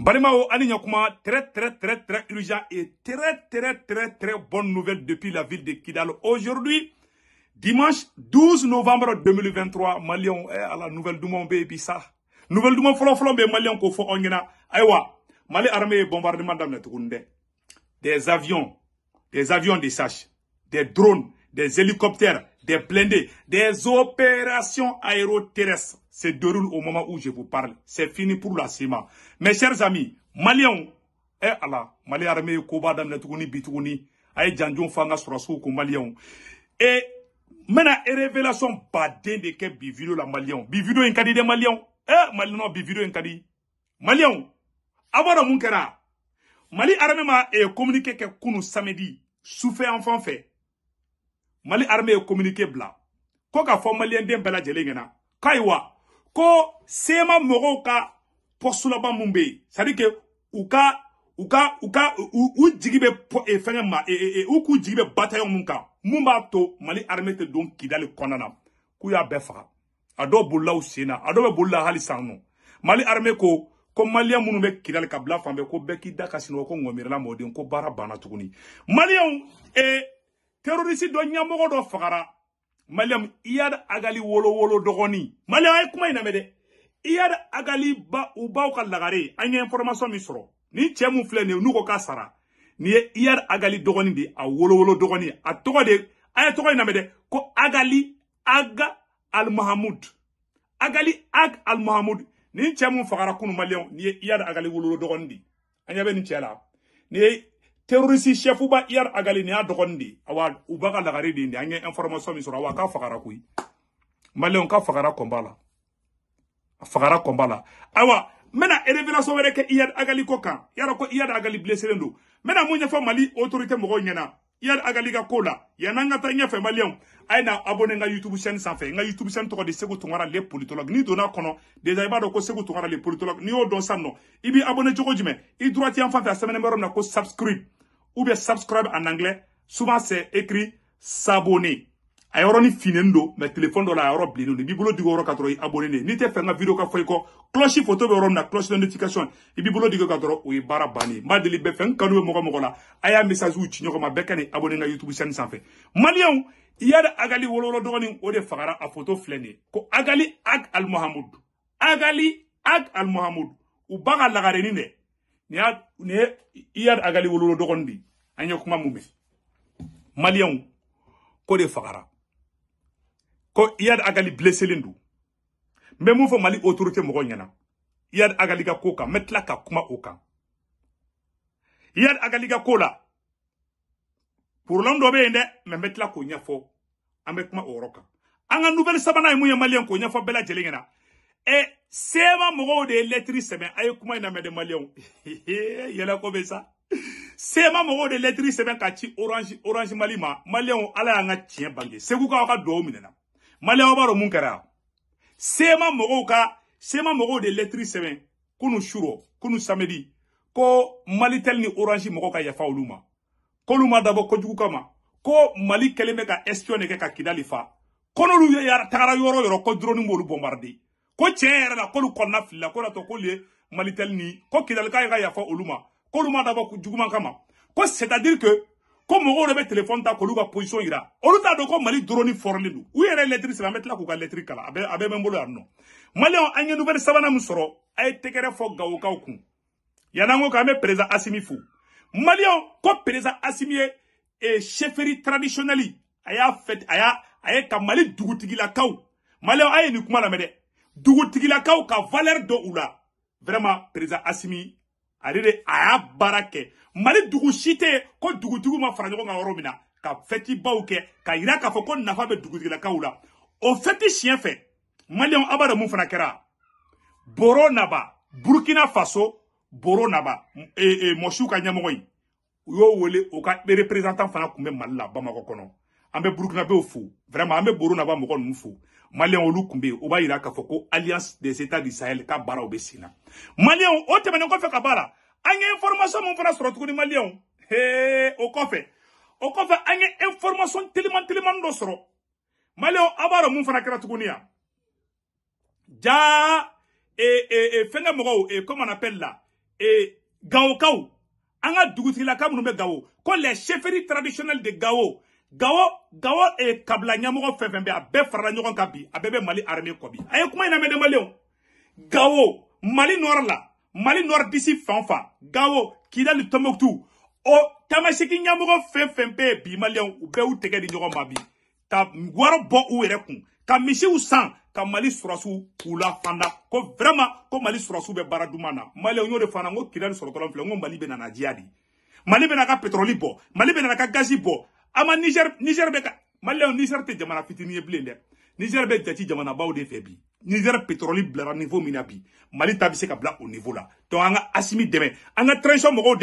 Barima ani très très très très urgent et très très très très bonne nouvelle depuis la ville de Kidal. Aujourd'hui, dimanche 12 novembre 2023, Malion est à la nouvelle du monde, baby, ça. Nouvelle du monde, flon flon, mais Malion qu'on fait en Aïwa, Mali armée bombardement Des avions, des avions de sache, des drones, des hélicoptères, des blindés, des opérations aéroterrestres. C'est déroule au moment où je vous parle. C'est fini pour la CIMA. Mes chers amis, Malion, eh Allah, Mali armée ye koba daminɛ tuguni bi tuguni Fanga, ye janjon Et malion et mena révélation badin de quel bivido la malion. Bivido video de de eh malion bivido video in malion avant maliyɛnw a mali armée ma e communiqué que kunu samedi sufɛ enfant fait. mali armée communiqué bla. ko k'a fɔ Malien de lajɛlen ɲɛna ko sema mɔgɔw ka pɔsu laban mun bɛ yen c'est à dire que u ka u ka u ka u jigi bɛ e, fɛngɛ ma e, e, u k'u jigi bɛ batayɔn mun kan mun b'a to mali armée tɛ don kidali kɔnɔna na k'u y'a bɛɛ faga a dɔw bolila u sen na a dɔw bɛ bolila hali san nɔ mali armée ko ko maliyɛn minnu bɛ kidali ka bila fan bɛɛ ko bɛɛ k'i da ka sinɔgɔ ko ŋɔmirila mɔden ko baara banna tuguni maliyɛnw ee terorisi dɔ ɲɛmɔgɔ dɔ fagara Maliam a agali wolo wolo dogoni Maliam ay kuma ina agali ba u kal lagare A une information misro. ni cɛ mun filɛ nin ni ye agali dogoni de a wolo wolo dogoni a tɔgɔ de a ye ko agali aga almahamud agali ag almahamud ni chemu fagara kunu Maliam ni ye agali wolo wolo dogoni de ni chela terroriste chefuba iyar agali ne a dɔgɔnin awa u b'a ka lagare information min sɔrɔ awa k'a fagara koyi maliyɛnw ka fagara kombala la fagara kɔnba la révélation wɛrɛ agali Koka, kan Iad agali blessé Mena n bɛna mun mali autorité mɔgɔw ɲɛna agali ka kola, yana yanni an ka taa ɲɛfɛ na abonné youtube chaîne sans fait nga youtube chaîne to de Sekou Tounkara les politologues n'i dona kono des déjà i b'a dɔn ko Sekou les politologues n'i o don sanno ibi abonné cogo i droit yan fan fɛ semaine sɛbɛnnen na ko subscribe ou bien subscribe en anglais, souvent c'est écrit s'abonner. A finendo, mais téléphone de la Europe, n'i bolo di o yɔrɔ abonné n'i te vidéo ka fɔ cloche photo bɛ yɔrɔ na cloche de notification i b'i bolo di go kan dɔrɔn barabani. Ma baara bannen ye n b'a deli bɛɛ fɛ n kanu bɛ la a ma bɛɛ abonné n youtube chaîne fait. Malion, yari agali wolowolo dɔgɔnin ode fagara a photo filɛ ko agali ak almuhamudu agali ak al u ba garé ni dɛ Ni y'a ni ye agali wolowolo dɔgɔnin Anyokuma ye malion, ko de fagara ko yad agali blessé l'indu. n bɛ mali autorité mo iyad agali ka koka metla ka kuma okan Yad agali ka kola pour porobilɛmu dɔ bɛ yen oroka, anga k'o nyafo kuma nouvelle k'o nyafo bela jelengena. ɲɛna sema mɔgɔw de ye lɛtiri sɛbɛn de malion, sema mɔgɔw de letri seven ka orange orange malima ma ala y'an ka tiɲɛ bange segu ka duwawu b'a sema C'est ka sema mɔgɔw de lɛtiri seven. kunu surɔ kunu samedi ko malitel ni orange ka yafa uluma, ma k'olu ma kama ko mali kɛlen ka espion Qu'on ka kidali fa ko n'olu tagara yoro yoro ko drone ko la k'olu kɔnɔna filila ko ni ko kidali k'a yafa koluma ma dabɔ juguman kama ko c'est à dire que ko mɔgɔw de bɛ téléphone ta k'olu ka position ira olu t'a dɔn ko mali drone fɔrilen don u yɛrɛ lɛtiri sɛbɛn an mettre là k'u ka lɛtiri kalan a bɛ a bɛ bɛ n bolo nouvelle sabanan musoro sɔrɔ a ye tɛgɛrɛ fɔ gawokaw kun yann'an ko président asimi fo maliyɛnw ko président asimi et eh, chefferie traditionnelle a y'a fait a y'a a ye ka mali dugutigilakaw maliyɛnw a ye nin la lamɛn dɛ kaou ka valeur dɔ u vraiment président Assimi, ale de a mali dugu shite tɛ ko dugutigiw ma fara ɲɔgɔn kan yɔrɔ min na ka fɛtibaw kɛ ka yira k'a fɔ ko nafa bɛ dugutigilakaw la o fɛti siɲɛ fɛ maliyɛnw a b'a dɔn fana boro naba burukina faso boro naba e, e, moshu ka ɲɛmɔgɔ y'o wole o ka representant fana tun bɛ mali la bamakɔ Amé bɛ burukinabew fou, vraiment Amé bɛ borondaba mɔgɔ ninnu fo maliyɛn o b'a alliance des états d'Israël sahel ka bara obesina Maléon o maliyɛnw o information mon fana sɔrɔ ni maliyɛnw hee o fe o ko fe information tellement tellement dɔ Maléon maliyɛnw Moufana b'a dɔn eh, eh, eh, comme on appelle là eh, gaokao anga ka dugutigilaka la gawo ko les chefferies traditionnelles de gao Gao, Gao e Kabla ɲɛmɔgɔ Fefembe, abe a bɛɛ Nyon Kabi, a mali armée kobi. Aye kuma mali nord la mali Noir d'ici fanfa, Gao, Kida gawo Tomoktu, o tamaseki ɲɛmɔgɔ fefembe fɛn bɛ bi mali ou bɛɛ di ɲɔgɔn ma Ta ka bo ou erekun, michi san ka mali sɔrɔsiw la fanda ko vraiment ko mali sɔrɔsiw be baradumana. na maliyɛnw de fanango na n mali na ka mali bena ama niger niger Beka ka niger tɛ jamana fitinin ye niger bɛ jati jamanabaw de fɛ niger pétrole niveau Minabi, Malita mali ta ka niveau la To anga asimi dɛmɛ Anga ka transition mɔgɔw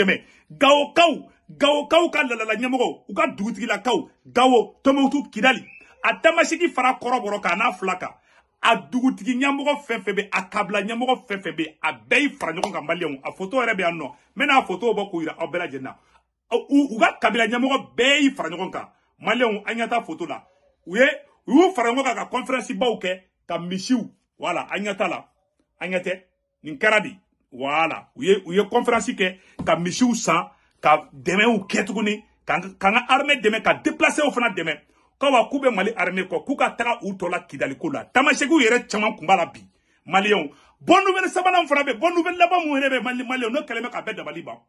Gaokaw gawokaw gawokaw ka lalala ɲɛmɔgɔw u ka dugutigilakaw kidali a fara Koroboroka n'a Flaka, a dugutigi ɲɛmɔgɔ Fefebe, fɛn a kabla ɲɛmɔgɔ fɛn a bɛɛ fara a foto mena a foto u kabila ɲɛmɔgɔ bey y'i Malion Agnata kan maliyɛnw la u ye ka conférence bauke kɛ ka misiw wala an la Anyate. ɲɛ tɛ wala ka misiw ou ka dɛmɛw kɛ tuguni ka ka armée dɛmɛ ka déplacer fana dɛmɛ k'a wa k'u mali arme ko Kuka ka taga u tɔ kidaliko la la bi bonne nouvelle sabanan bonne nouvelle là-bas, yɛrɛ bɛ mali maliyɛnw n'o de bɛ ka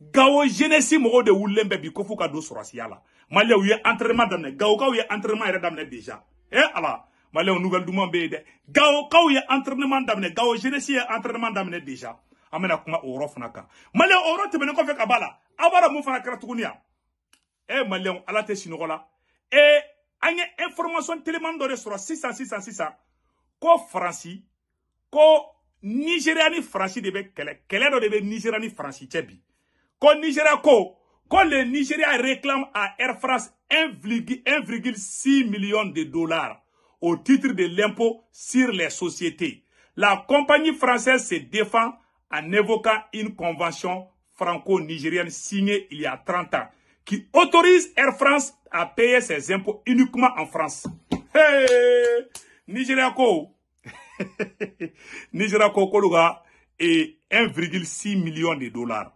Gao jeunesse moro de wulilen bɛɛ bi ko ka do sɔrɔsiya la ye entraînement Gao gawokaw ye entraînement yɛrɛ deja. déjà eh, ala maliyɛw Nouvel duman bɛ Gao dɛ gawokaw ye entraînement damne. Gao jeunesse entraînement damne déjà Amena bɛna kuma o yɔrɔ fana kan maliyɛw o yɔrɔ ka bala. Abara aw fana ala la e information téléman dɔ de sɔrɔ sisan sisan sisan ko faransi ko nigéria ni faransi debe bɛ kɛlɛ kɛlɛ debe de quand le Nigeria réclame à Air France 1,6 million de dollars au titre de l'impôt sur les sociétés. La compagnie française se défend en évoquant une convention franco-nigérienne signée il y a 30 ans qui autorise Air France à payer ses impôts uniquement en France. Hey! Nigeria Co. Nigeria et 1,6 million de dollars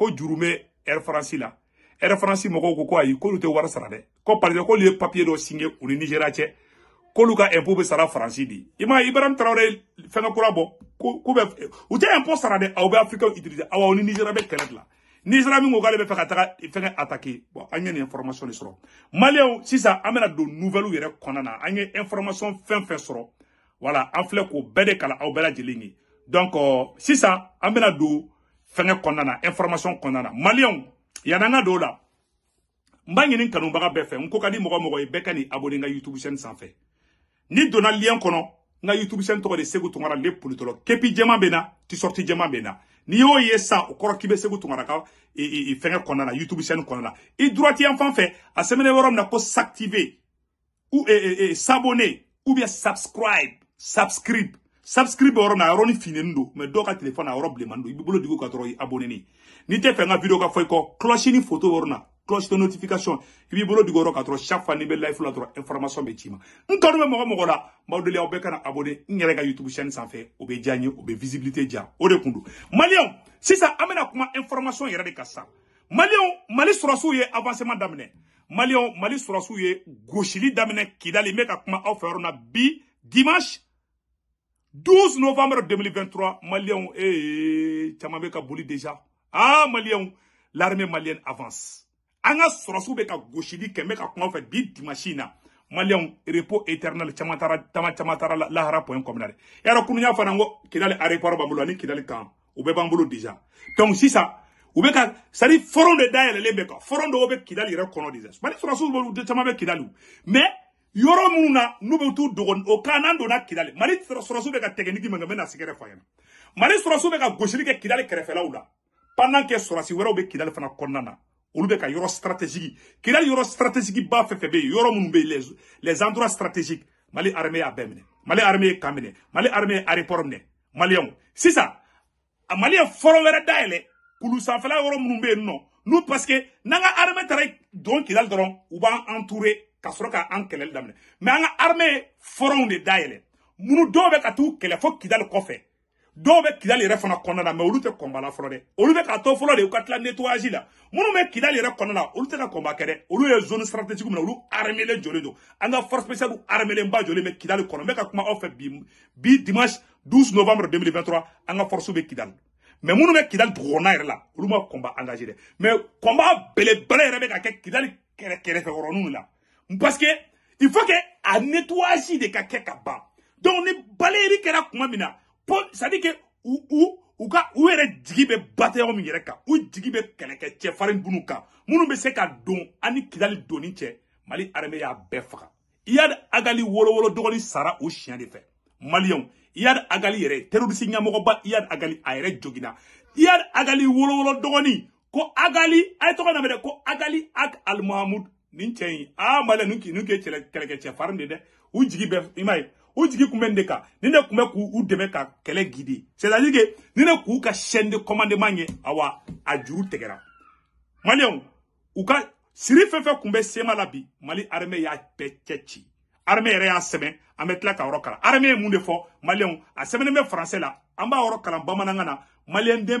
ko juru bɛ air france la air france mɔgɔw ko ko ayi k'olu tɛ wari sara dɛ ko parce que k'olu papier dɔ signé u ni nigéria cɛ k'olu ka impôt bɛ sara faransi de i m'a ye ibrahim traoré fɛngɛ kura bɔ ko ko bɛ u te impôt sara de au bɛ africain utiliser aw aw ni nigéria bɛ kɛlɛ dilan nigéria min ko k'ale bɛ fɛ ka taga fɛngɛ attaquer bon an ye information de sɔrɔ maliyɛnw sisan an bɛna don nouvelle ou yere konana an information fin fin soro voilà, an filɛ k'o bɛɛ de kalan aw bɛɛ donc euh, sisan an bɛna don fɛngɛ konana, information konana. Malion, malion Dola. ka don y a des b'a ɲini vous bɛɛ youtube chaîne n'i vous lien kono. na youtube de Seku le politologue kepi jɛman bena. Tu t bena bena. n'i y'o ye okoro kibe kɔrɔ k'i ka Et ka qu'on youtube chaîne i droiti na ko s'activer ou eh, eh, eh, s'abonner ou bien subscribe subscribe subscribe au na finendo ni finen don ka telefɔni a yɔrɔ bilenman don i b'i abonné n'i tɛ fɛ n video ka fɔ i cloche ni photo worna cloche de notification i b'i bolo chaque fois n'i belle life la dɔrɔn information bɛ ci ma n kanu bɛ mɔgɔ la ka na abonné n ka youtube chaîne sans fait obé diya obé visibilité dia. o de Malion, si maliyɛnw sisan an kuma information yɛrɛ de kan malion mali avancement daminɛ malion mali sɔrɔsiw ye gosili kidali n bɛ ka kuma aw na bi dimanche 12 novembre 2023, Maliens, et eh, Tchamabé Kabouli déjà. Ah, Maliens, l'armée malienne avance. Anga Sorasou Beka Gauchidi, Kemeka a à fait bid Dimachina. Maliens, repos éternel, Tchamatara, un communal. Et alors, Kounia Fanango, qui est aéroport Bamboulani, qui est le camp, ou Bambolo déjà. Donc, si ça, ou Beka, ça dit, forum de Dayel, les Beka, forum de Obe Kidali, Rekon déjà. Mali Sorasou, Kidali. Mais, yɔrɔ minnu na n'u bɛ t'u dogo mali sɔrɔsiw bɛ ka tɛgɛniki min kɛ n mali sɔrɔsiw bɛ ka gosili kɛ kidali kɛrɛfɛlaw pendant que sɔrɔsi wɛrɛw bɛ kidali fana konana. na yoro bɛ ka yɔrɔ stratégique kidali yɔrɔ stratégique ba fɛn fɛn bɛ yen les les endroits stratégiques mali armée a bɛɛ mali armée ye kan minɛ mali armée ye aéroport minɛ maliyɛnw sisan a maliyɛn fɔlɔ wɛrɛ dayɛlɛ kulu sanfɛla yɔrɔ minnu bɛ yen nɔ parce que nanga ka armée taara don kidali dɔrɔn u b'an entourer ka sɔrɔ ka an kɛlɛli daminɛ mɛ an ka arme ye fɔrɔnw de dayɛlɛ minnu dɔw bɛ ka t'u kɛlɛ fo kidali kɔfɛ dɔw bɛ kidali yɛrɛ fana kɔnɔna na olu tɛ kɔnbala fɔlɔ dɛ olu bɛ k'a to fɔlɔ de u ka tila nettoyage la minnu bɛ kidali yɛrɛ kɔnɔna na olu tɛ ka kɔnba kɛ dɛ olu ye zone stratégique min na olu armelen jɔlen don an ka force spéciale armelen ba jɔlen bɛ kidali kɔnɔ n bɛ ka kuma aw fɛ bi bi dimanche 12 novembre 2023 an ka force bɛ kidali mɛ minnu bɛ kidali dugu kɔnɔna yɛrɛ la olu ma kɔnba engagé dɛ mɛ kɔnba belebele yɛrɛ bɛ ka kɛ kidali kɛrɛfɛ yɔrɔninw la parce que il faut que a ou de ka kɛ donc on ou ou ou ou ou c'est à ou que ou, ou, ou, ka ou, ou, ou, ou ou, min ou, ou, ou, ou, ou, ou, ou, se ka don ou, kidali ou, ou, mali armée y'a bɛɛ ou agali wolo ou sara ou chien de fait. ou agali ou yad agali a yɛrɛ yad agali wolo dogoni. ko agali a ko agali ak mahamoud Ninchen, a maliyɛn ninnu ninnu tun ye kɛlɛkɛ cɛ farin de dɛ u jigi bɛ i m'a ka c'est à dire que ka chaîne commandement awa a juru Malion, uka, ka siri fɛn fɛn tun sema la bi mali armée y'a bɛɛ armée yɛrɛ y'a sɛmɛ an ka yɔrɔ armée ye mun de a français la amba b'a yɔrɔ kalan malien na maliyɛn den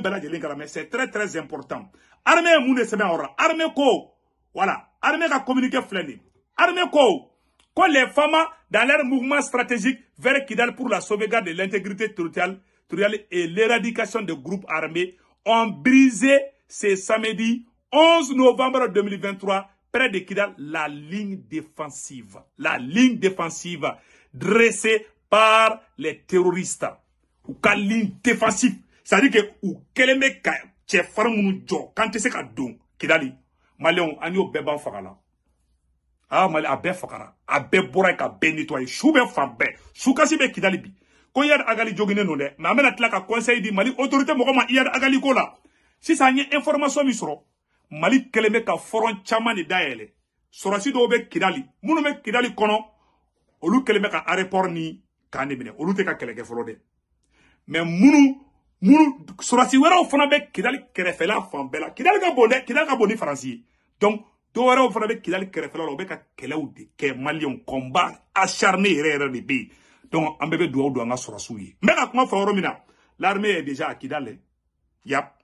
mais c'est très très important armée ye sema de armée ko voilà armée a communiqué fleni. armée quoi? Quand les femmes, dans leur mouvement stratégique vers Kidal pour la sauvegarde de l'intégrité territoriale, et l'éradication des groupes armés ont brisé ce samedi 11 novembre 2023 près de Kidal la ligne défensive. La ligne défensive dressée par les terroristes. Ou qu'elle ligne défensive. C'est-à-dire que ou keleme ka jo. Quand tu sais don. Kidali. Malien, an y'o Ah, Mali, a bɛɛ fagara. A bɛɛ ka Sukasi Agali jogine don dɛ. Mais an ka conseil di Mali autorité mɔgɔ ma Agali Kola. Si ça an information misro, sɔrɔ. Mali kɛlen bɛ ka foron caman Kidali. Kidali kono olu kɛlen ka aéroport ni kan Olu ka Mais minnu sɔrɔsi wɛrɛw fana bɛ kidali kɛrɛfɛla fan bɛɛ la kidali ka bon dɛ kidali ka bon ni faransi ye donc dɔ wɛrɛw fana bɛ kidali kɛrɛfɛla la u bɛ ka kɛlɛw de kɛ maliyɛnw combat acharné yɛrɛ yɛrɛ de donc an bɛɛ bɛ dugawu don an ka sɔrɔsiw ye n l'armée est déjà à Kidal yap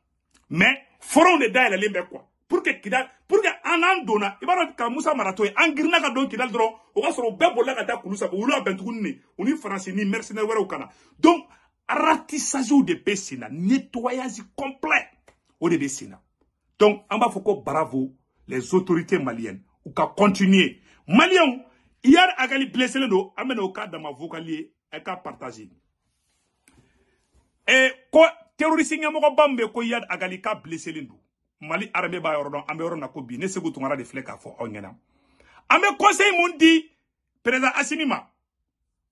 mais fɔrɔw de dayɛlɛlen bɛ quoi pour que kidal pour que an n'an donna i b'a dɔn ka musa marathon en ye an girinna ka kidal dɔrɔn o ka sɔrɔ u bɛɛ bolila ka taa kulu sanfɛ olu y'a bɛn tuguni de u ni faransi ni mercenaires wɛrɛw ka na donc ratissage de bɛ nettoyage complet au de donc on va faire bravo les autorités maliennes Ou ka continuer malien a agali blessé don an bɛna o k'a dama vocal ye a k'a partage Et quoi, terroriste ɲɛmɔgɔba min bɛ ko hier agali k'a blesselen mali armée b'a yɔrɔ dɔn a na ah, ko bi ne segu tunkara de filɛ k'a fɔ aw ɲɛna an Amé conseil mon di président à ma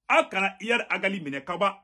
aw kana iyar mené kaba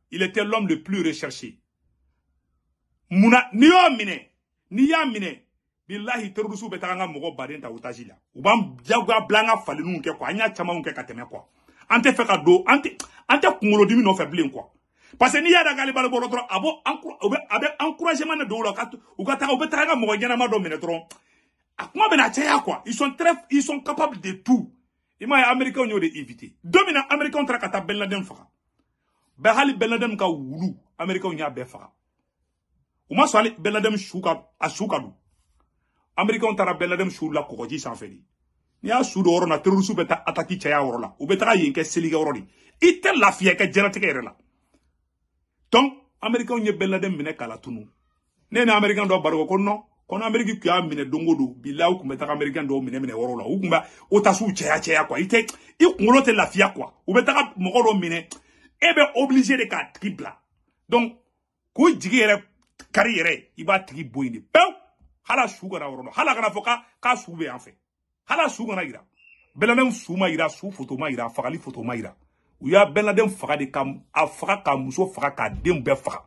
il était l'homme le plus recherché. Muna, n'i y'o minɛ, n'i y'a minɛ, bilahi barenta bɛ taga an ka mɔgɔ baden ta otage la. U kwa anya chama an ka kwa. Ante quoi, an ante, ante kɛ Parce n'i y'a da k'ale b'ale bɔrɔ dɔrɔn, a b'o, a bɛ encouragement de la, taga, ils sont très, ils sont capables de tout. Ima ya ye américains de éviter. Domina, américain trakata Ben Laden bɛɛ hali Laden ka wulu amerika nya be faga u ma sɔn hali bɛnladɛmu su ka a su ka don amerikɛw taara bɛnladɛmu su la kɔgɔji sanfɛ n'i su do na teru beta ataki ya woro la u bɛ taga yen seliga woro ni la ke la donc amerikɛw ne ni amerikɛn do baro ko non kɔnɔ ameriki tun y'a minɛ don do bila u tun bɛ taga amerikɛn dɔw la u i i te kuwa u bɛ taga mine. Et bien obligé de faire triple. donc quand il yɛrɛ carrière, il va b'a tigi bɔ yen de pewu hali a su kana yɔrɔ k'a soube en fait. Hala fɛ ira. a su ira, sou bɛlɛnɛn ira, ma yira ira. Ou fagali foto y'a bɛlɛnɛn faga de ka a faga k'a muso faga k'a den bɛɛ faga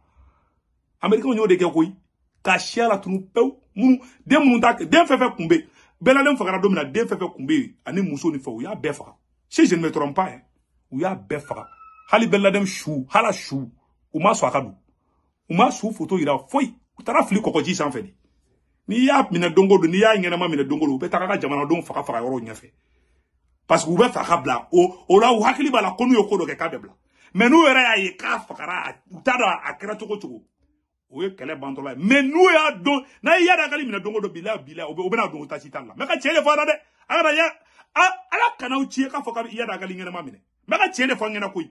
amerikɛnw y'o de kɛ k'a siya latunu pewu peu, den minnu t'a kɛ den fɛn fɛn kun bɛ yen domina, fagara don min na den ani muso ni fɛn ou y'a be faga si je ne me trompe pas hein u y'a be faga hali bɛladɛm shu hala shu uma so akadu uma shu don u ma su foto yira foyi u taara fili kɔkɔji sanfɛ de n'i y'a mina dongo o n'i y'a ɲɛnama minɛ don o don u bɛ taga ka faka faka faga yɔrɔw ɲɛfɛ parce que u bɛ fɛ a o o la u hakili b'a la ko do ke ko dɔ kɛ k'a bɛ bila mɛ n'u yɛrɛ y'a ye k'a fagara u t'a dɔn a kɛra cogo cogo o ye kɛlɛ bantɔla ye mɛ n'u y'a dɔn n'a ye yada kali minɛ don o don bila bila o bɛna don o tasi tan la mɛ ka tiɲɛ de fɔ a la dɛ a kana ya ala kan'aw tiɲɛ k'a fɔ k'a bɛ yada kali ɲɛnama minɛ mɛ ka tiɲɛ de fɔ an ɲɛna koyi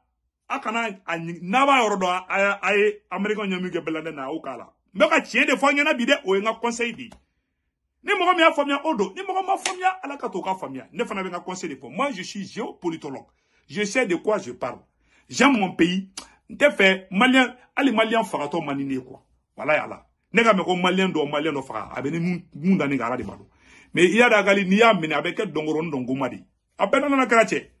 a kana n'a b'a yɔrɔ dɔn a a na ukala. y'o k'a de o conseil de ni mɔgɔ min y'a odo ni mɔgɔ ma faamuya ala t'o ka ne fana be n conseil de moi je suis géopolitologue je sais de quoi je parle j'aime mon pays te tɛ malien, allez, malien, farato fagatɔ quoi wala yala ne ka mɛn ko malien dɔ malien dɔ faga a bɛ ni gara ne mais il y a d'agali niya, n'i y'a minɛ a bɛ kɛ a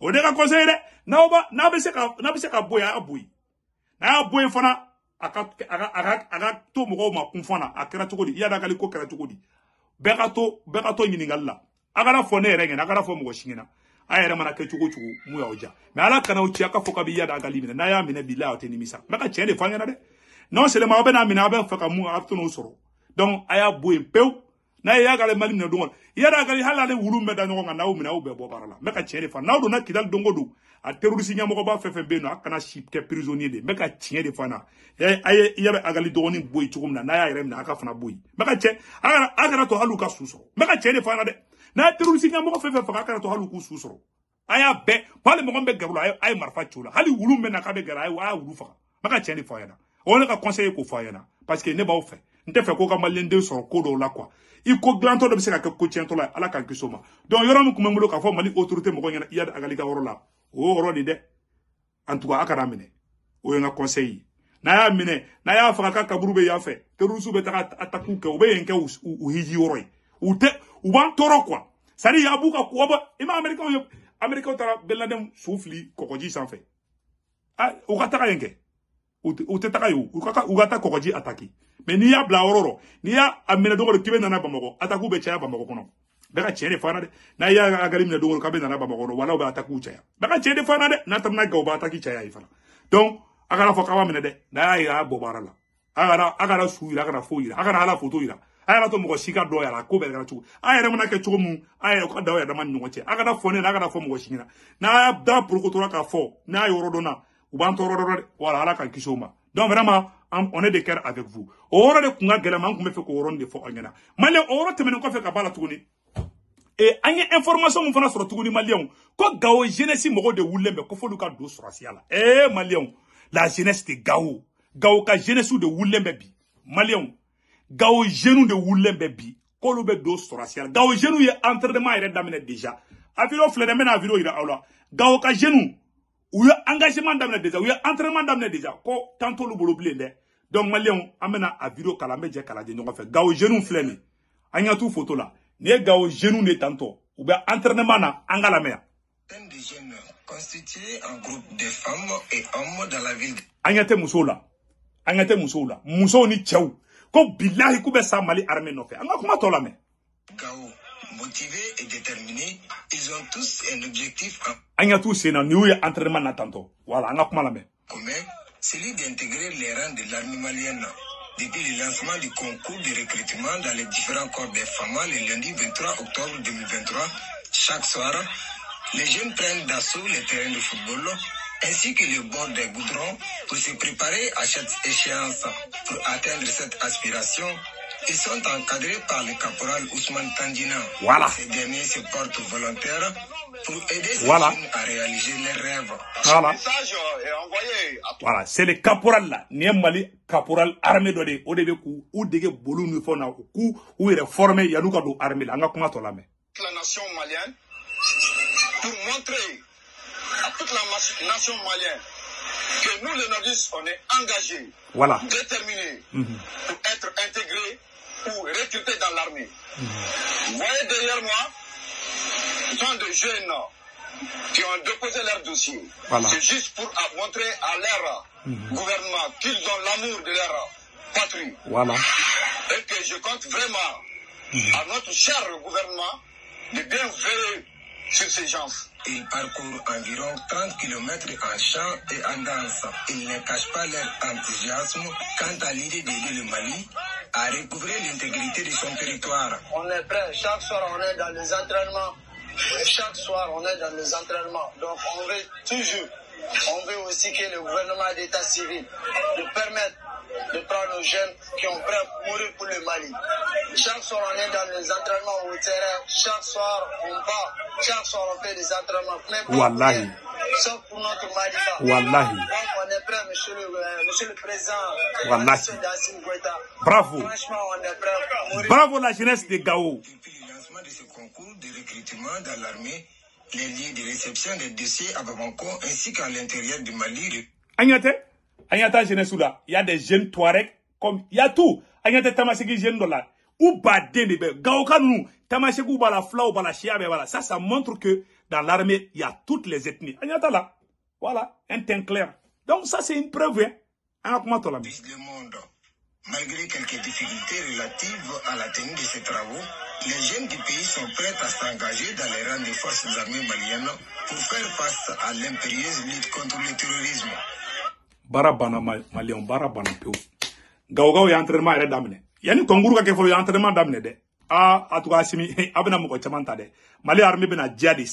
o de ka conseil dɛ na ba n'a bɛ se ka n'a bɛ se ka bɔ yen n'a y'a bɔ yen fana a ka a to ma kun fana a kɛra cogo di yadakali ko kɛra cogo di bɛɛ ka to bɛɛ ka to ɲininkali la a kana fɔ ne yɛrɛ ɲɛna a kana fɔ mɔgɔ si ɲɛna a mana kɛ cogo cogo mun y'aw ja ala kana aw ci a bi ya k'a kali yadakali n'a y'a minɛ bila o aw tɛ nimisa n bɛ ka de non c'est le dɛ n'a mina aw bɛ fɛ ka n'o soro. donc aya y'a bɔ n'a ye y'a k'ale mali minɛ don kɔnɔ yala a ka wulu bɛ da ɲɔgɔn kan n'aw minɛ aw bɛɛ bɔ baara la n bɛ ka tiɲɛ de fɔ n'aw donna a terorisi ɲɛmɔgɔba fɛn ba bɛ yen nɔ a kana si prisonnier de meka bɛ de fana a na a ye i agali dɔgɔnin bɔ yen na n'a y'a yɛrɛ minɛ a ka fana bɔ yen n bɛ ka tiɲɛ a kana a to hali u ka su sɔrɔ de na dɛ n'a ye terorisi ɲɛmɔgɔ fɛn fɛn to hali u k'u su sɔrɔ a y'a bɛɛ hali mɔgɔ min hali wulu min na k'a bɛ gɛrɛ a ye a y'a wulu faga n bɛ ka tiɲɛ de fɔ a ɲɛna o k'o fɔ a parce que ne ba fɛ n tɛ fɛ ko ka maliyɛnden sɔrɔ ko dɔw la quoi i ko dilantɔ dɔ bɛ se ka kɛ ko tiɲɛtɔ la ala k'an kisi ma donc yɔrɔ min tun bɛ n bolo k'a fɔ mali autorité mɔgɔw ɲɛna iyad agali ka yɔrɔ la o oh, yɔrɔ de dɛ en tout cas a kana minɛ o ye n ka conseil n'a y'a minɛ n'a y'a faga ka kaburu bɛ yan fɛ terroriste be taga attaque kɛ u bɛ yen kɛ u hiji yɔrɔ ye u tɛ u b'an tɔɔrɔ quoi c'est à dire a b'u ka kɔ bɔ i ma américain ye américain taara bin laden su fili kɔkɔji sanfɛ a u ka taga yen kɛ u tɛ taga yen u ataki mɛ n'i y'a bila yɔrɔ n'i y'a a dogo k'i bɛ nana bamakɔ ataku bɛ caya bamakɔ kɔnɔ bɛɛ ka tiɲɛ de n'a y'a agali minɛ dogo k'a bɛ nana bamakɔ kɔnɔ wala u bɛ atakiw caya bɛɛ ka tiɲɛ de n'a tɛmɛna gawo u ataki caya yen fana donc a kana fɔ k'a b'a n'a y'a yira a la a kana a kana su yira ala foto yira a to mɔgɔ si ka dɔ yɛrɛ a ko bɛɛ kɛra cogo a yɛrɛ mana kɛ cogo mun a yɛrɛ ka da o yɛrɛ dama ni ɲɔgɔn cɛ a kana fɔ n'a kana fɔ mɔgɔ si ɲɛna k'a fɔ n'a yɔrɔ dɔn na Ou b'an tɔɔrɔ dɔrɔn dɛ wala ala k'an kisi donc vraiment on est de cœur avec vous o yɔrɔ de kun ka gɛlɛn ma an kun de fɔ aw ɲɛna maliyɛn o yɔrɔ tɛmɛnen kɔfɛ ka b'a la tuguni ee an information min fana sɔrɔ tuguni maliyɛnw ko gawo jeunesse de wulilen bɛ ko f'olu ka don sɔrɔsiya la ee eh, la jeunesse de gao gao ka jeunesse de wulilen bɛ bi maliyɛnw gawo de wulilen bɛ bi k'olu bɛ don gao la gawo entraînement yɛrɛ daminɛ déjà a fle filɛ dɛ n a vidéo ka jeunes y a engagement d'amener déjà y a entraînement d'amener déjà Quand tantôt le boulot blé hein. donc maliyɛnw on à a video kalan an bɛ gao kalan gao genou photo là. N'y gao gawo de tantôt. entraînement na an ka groupe de femmes et hommes dans la ville. an te la an ɲɛ ni ko bilahi mali armée nɔfɛ fait. ka a motivés et déterminés. Ils ont tous un objectif en celui d'intégrer les rangs de l'armée malienne depuis le lancement du concours de recrutement dans les différents corps des FAMA le lundi 23 octobre 2023. Chaque soir, les jeunes prennent d'assaut les terrains de football ainsi que le bord des goudrons pour se préparer à chaque échéance. Pour atteindre cette aspiration, ils sont encadrés par le caporal Ousmane Tandina. Voilà. Ces derniers se portent volontaires pour aider ces jeunes à réaliser leurs rêves. Voilà. Voilà, c'est le caporal là. Ni caporal armé de l'eau. de kou ou de bolou nous font na kou où il est formé yanouka do armé là. la nation malienne pour montrer à toute la nation malienne que nous les nordistes on est engagés, voilà. déterminés mhm. pour être intégrés ou recruter dans l'armée. Vous voyez derrière moi, tant de jeunes qui ont déposé leur dossier. C'est juste pour montrer à leur mhm. gouvernement qu'ils ont l'amour de leur patrie. Et que je compte vraiment mhm. à notre cher gouvernement de bien veiller sur ces gens. Ils parcourent environ 30 km en chant et en danse. Ils ne cachent pas leur enthousiasme quant à l'idée d'aider le Mali à recouvrer l'intégrité de son territoire. On est prêt. Chaque soir, on est dans les entraînements. Chaque soir, on est dans les entraînements. Donc, on veut toujours on veut aussi que le gouvernement d'état civil nous permette de prendre nos jeunes qui ont prêt à mourir pour le Mali. Chaque soir, on est dans les entraînements au terrain. Chaque soir, on bat. Chaque soir, on fait des entraînements. Même Sauf pour notre Mali Donc, on est prêt, monsieur le, euh, le président. Euh, Bravo. Franchement, on est prêt. Bravo la jeunesse de Gao. Depuis le lancement de ce concours de recrutement dans l'armée, les lieux de réception des dossiers à Bamako ainsi qu'à l'intérieur du Mali. Agnate, Agnata Genesoula, il y a des jeunes Touareg, comme il y a tout. Agnate Tamaseki jeune là. Ou baden de gaokanou, Tamaseki ou bala fla ou bala chia, bala. Ça, ça montre que dans l'armée, il y a toutes les ethnies. Agnata là, voilà, un teint clair. Donc ça, c'est une preuve, hein. Ah, le monde, malgré quelques difficultés relatives à la tenue de ces travaux, les jeunes du pays sont prêts à s'engager dans les rangs des forces armées maliennes pour faire face à l'impérieuse lutte contre le terrorisme. Barabana malien, barabana pio. Gaogaou ya entraînement yɛrɛ daminɛ y a ka kɛ fɔlɔ ya entraînement daminɛ dɛ a tugu asimi a bɛna mɔgɔ caman ta mali armée bɛna diya de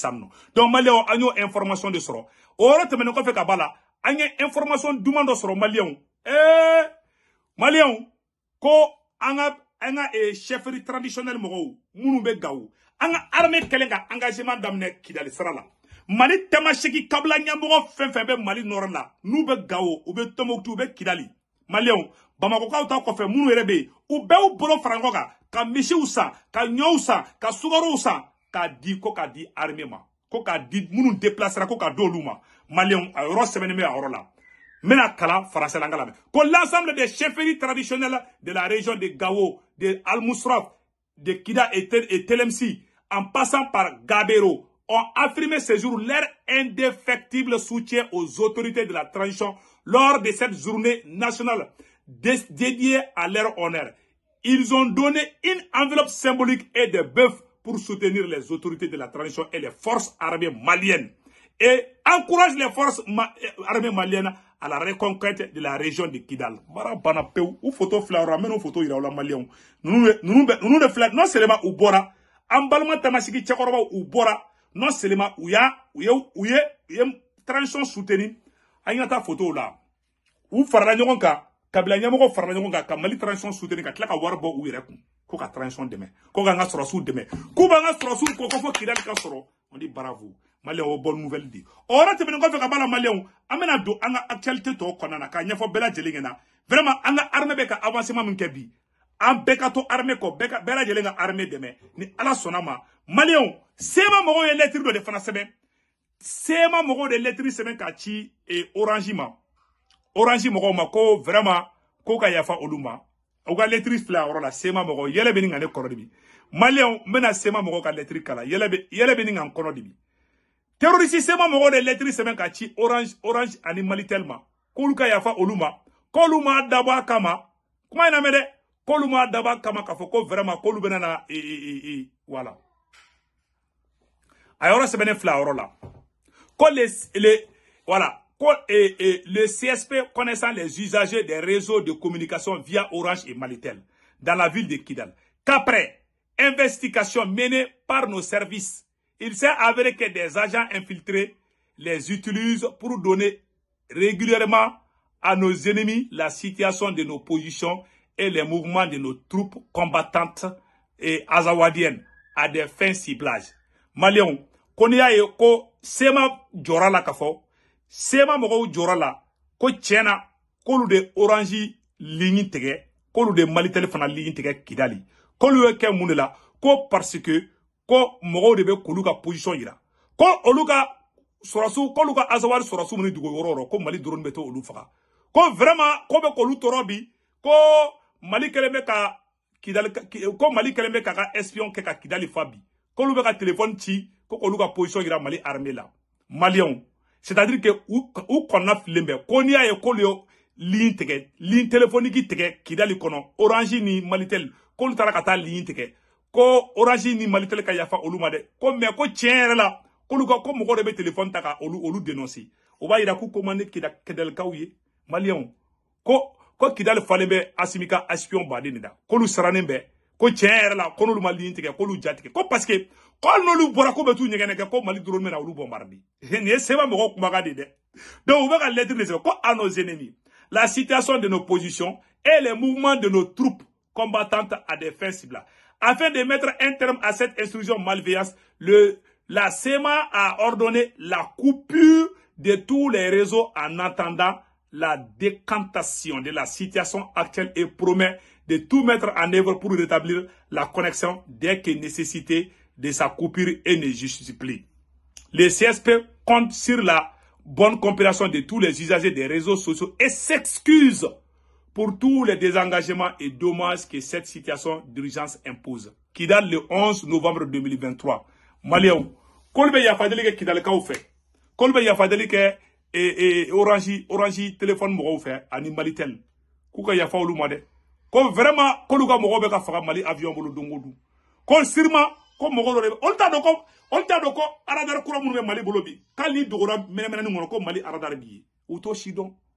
donc maliyɛnw a y'o information de soro. Oret yɔrɔ tɛmɛnen Kabala, ka information duman soro sɔrɔ Malion ɛɛ eh, ko Anga e eh, chefferie traditionnelle moro minnu Gao. gawo armé armée kelenga engagement d'amener kidali sera la mali tamasegi kabla nyambo fin fɛn be mali nɔrɔ n'u u kidali Malion, bamako ta kɔfɛ minnu yɛrɛ bɛ yen u bolo fara ka michi usa ka ka k'a di k'a di armée ko k'a di déplacera ko k'a di malion a l'ensemble des chefferies traditionnelles de la région de gao de Al-Mousraf, de Kida et, Telemsi, en passant par Gabero, ont affirmé ce jour leur indéfectible soutien aux autorités de la transition lors de cette journée nationale dédiée à leur honneur. Ils ont donné une enveloppe symbolique et des bœufs pour soutenir les autorités de la transition et les forces armées maliennes. Et encouragent les forces euh, armées maliennes à la reconquête de la région de Kidal. Mara bana ou photo flora mais ou photo ira la malien. Nous nous nous ne fla non seulement ou bora emballement tamasiki tchakoroba ou bora non seulement ou ya ou ye ou ye une transition soutenue ayata photo là. Ou farala nyonga, kabila ɲɛmɔgɔ farala nyonga, kan transition soutenue ka tila ka wari bɔ u yɛrɛ kun transition demain, ko nga an demain, sɔrɔsiw dɛmɛ k'u b'an fo on dit bravo maliyɛnw o bɔ nouvelle di o yɔrɔ tɛmɛnen kɔfɛ ka b'a la maliyɛnw an bɛna actualité tɔw kɔnɔna k'a ɲɛfɔ bɛɛ vraiment an ka armée avancement min kɛ bi an to armée ko beka bela jelinga ni ala sonama ma maliyɛnw sema mo ye lettre de fana sɛbɛn sema mɔgɔw de lettre semaine k'a ci e orange ma orange ma ko vraiment ko ka yafa oluma Oga lettre fla ora la sema mɔgɔw yele bɛ nin kan ne kɔrɔ de bi maliyɛnw n bɛna sema mɔgɔw ka lɛtiri kala. yɛlɛ bɛ yɛlɛ bɛ c'est sɛma mɔgɔw de lɛtiri orange orange animalitelma, koluka yafa oluma. koluma daba kama Comment il a mené? Koluma daba kama k'a vraiment k'olu na e eh, e eh, e eh, e voilà a c'est sɛbɛnnen fila la le voilà Et et le CSP connaissant les usagers des réseaux de communication via Orange et Malitel dans la ville de Kidal qu'après investigation menée par nos services il s'est avéré que des agents infiltrés les utilisent pour donner régulièrement à nos ennemis la situation de nos positions et les mouvements de nos troupes combattantes et azawadiennes à des fins ciblage. Malion, ko sema jorala Kafo, sema mɔgɔw jorala, ko tiɲɛ k'olu de orangi ligne k'olu de malitelephone fana ligne kidali k'olu eke mounela, ko parce que ko mɔgɔw de be position yira ko oluka sorasu sɔrɔsiw k'olu ka azawari sɔrɔsiw ni ko mali drone bɛ to ko vraiment ko be k'olu torobi ko mali kɛlen ka ko mali kelembe k'a espion ka kidali fabi, ka téléphone ti ko position yira mali armée là malion c'est à dire que ou qu'on a ko n'i y'a ko k'olu ligne téléphonique ligne téléphonique tigɛ kidali kono orange ni malitel k'olu ka ligne ko orasi ni malitel ka yafa olu ma dɛ ko mɛ ko tiɲɛ la k'olu ka ko mɔgɔ de bɛ telephone taka ka olu olu denonse o b'a yira k'u ki da kedel ye malion ko ko ki falen bɛ asimi asimika aspion baden de da k'olu ko tiere la ko n'olu ma ligne tigɛ k'olu ko parce que ko hali n'olu bɔra k'u bɛ t'u ɲɛgɛn ko mali drone na olu bombarder nin ye seba ko kumakan de ye donc u bɛ ka lettre de ko à nos ennemis la situation de nos positions et les mouvements de nos troupes combattantes à des fins cibles afin de mettre un terme à cette exclusion malveillante, le, la CEMA a ordonné la coupure de tous les réseaux en attendant la décantation de la situation actuelle et promet de tout mettre en œuvre pour rétablir la connexion dès que nécessité de sa coupure est ne Le CSP compte sur la bonne compréhension de tous les usagers des réseaux sociaux et s'excuse pour tous les désengagements et dommages que cette situation d'urgence impose. date le 11 novembre 2023. Maliens, kolbe yafadeli ke kidal kaw fe. Kolbe yafadeli ke et et orange orange téléphone mɔgɔw fɛ ani Malitel. K'u ka yafa olu ma vraiment k'olu ka ka Mali avion bolo don o don. sûrement ko On t'a ko t'a ko kura Mali bolobi. k'ali ni dogora mɛnɛmɛnɛni ko Mali aradar b'i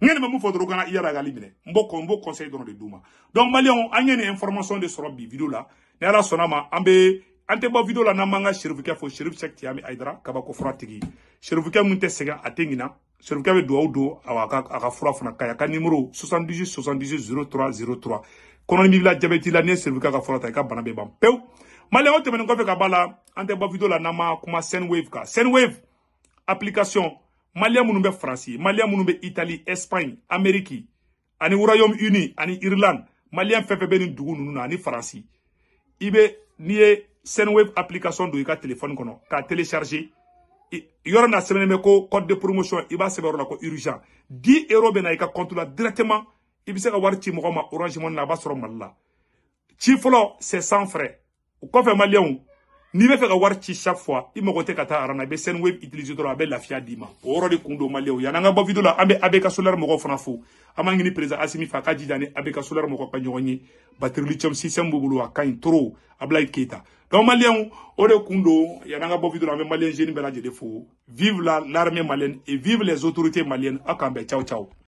ne ne mu fɔ kana iyara yɛrɛ minɛ mboko mboko conseil b'o de d'u donc malion an information de sɔrɔ bi vidéo là ni ala sɔnna ma vidéo bɛ an tɛ bɔ la ka fo serif sɛk tiyami ayidara kabako fura tigi serifikɛ min tɛ sɛgɛn a tɛ ɲina serifikɛ bɛ ka ka fura fana ka ɲi ka numéro 78 78 03 03 kɔnɔni b'i la jabɛti la n'i ye serifikɛ ka frota ka bana bɛ ban pewu maliyɛnw tɛmɛnen kɔfɛ ka b'a la an tɛ bɔ video la n'an ma kuma sendwave kan wave application Malien minnu bɛ Faransi, Malien Italie, Espagne, Amérique ani Royaume-Uni ani Irlande, Malien fait fɛn bɛ nin nous na ani France. Ibe bɛ n'i application don téléphone kono, k'a télécharger yɔrɔ n'a sɛbɛnnen meko code de promotion Iba b'a sɛbɛn ko urgent 10 euros benaika compte la directement i bɛ se ka Orange mon na a b'a sɔrɔ c'est sans frais o kɔfɛ maliyɛnw n'i bɛ fɛ avoir chaque fois il me tɛ ka arana i bɛ utiliser dɔrɔn a bɛ lafiya d'i o yɔrɔ de kun don maliyɛnw la an bɛ abk solɛri mɔgɔw fo an b'a ɲini asimi fɛ a ka jija ni Solar solɛri mɔgɔw ka ɲɔgɔn ye batiri lithium système b'u bolo a ka donc o de kun don un ka bɔ video la malien jeune vive la l'armée malienne et vive les autorités maliennes à ciao ciao